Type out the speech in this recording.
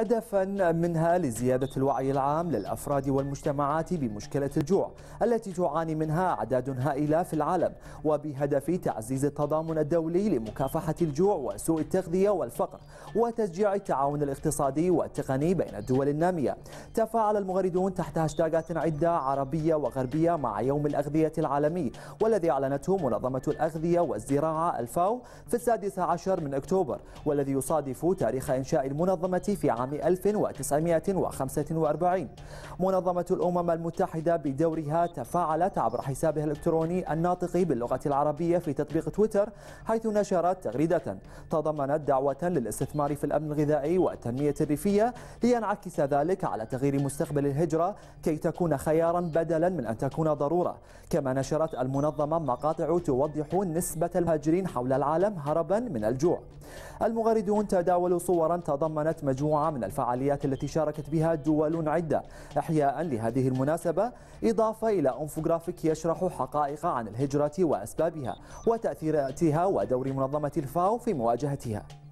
هدفا منها لزيادة الوعي العام للأفراد والمجتمعات بمشكلة الجوع التي تعاني منها أعداد هائلة في العالم وبهدف تعزيز التضامن الدولي لمكافحة الجوع وسوء التغذية والفقر وتشجيع التعاون الاقتصادي والتقني بين الدول النامية تفاعل المغردون تحت هاشتاغات عدة عربية وغربية مع يوم الأغذية العالمي والذي أعلنته منظمة الأغذية والزراعة الفاو في السادس عشر من أكتوبر والذي يصادف تاريخ إنشاء المنظمة في عام عام 1945 منظمة الأمم المتحدة بدورها تفاعلت عبر حسابها الإلكتروني الناطق باللغة العربية في تطبيق تويتر حيث نشرت تغريدة تضمنت دعوة للاستثمار في الأمن الغذائي والتنمية الريفية لينعكس ذلك على تغيير مستقبل الهجرة كي تكون خيارا بدلا من أن تكون ضرورة كما نشرت المنظمة مقاطع توضح نسبة المهاجرين حول العالم هربا من الجوع المغردون تداولوا صورا تضمنت مجموعة من الفعاليات التي شاركت بها دول عدة إحياء لهذه المناسبة إضافة إلى أنفوغرافيك يشرح حقائق عن الهجرة وأسبابها وتأثيراتها ودور منظمة الفاو في مواجهتها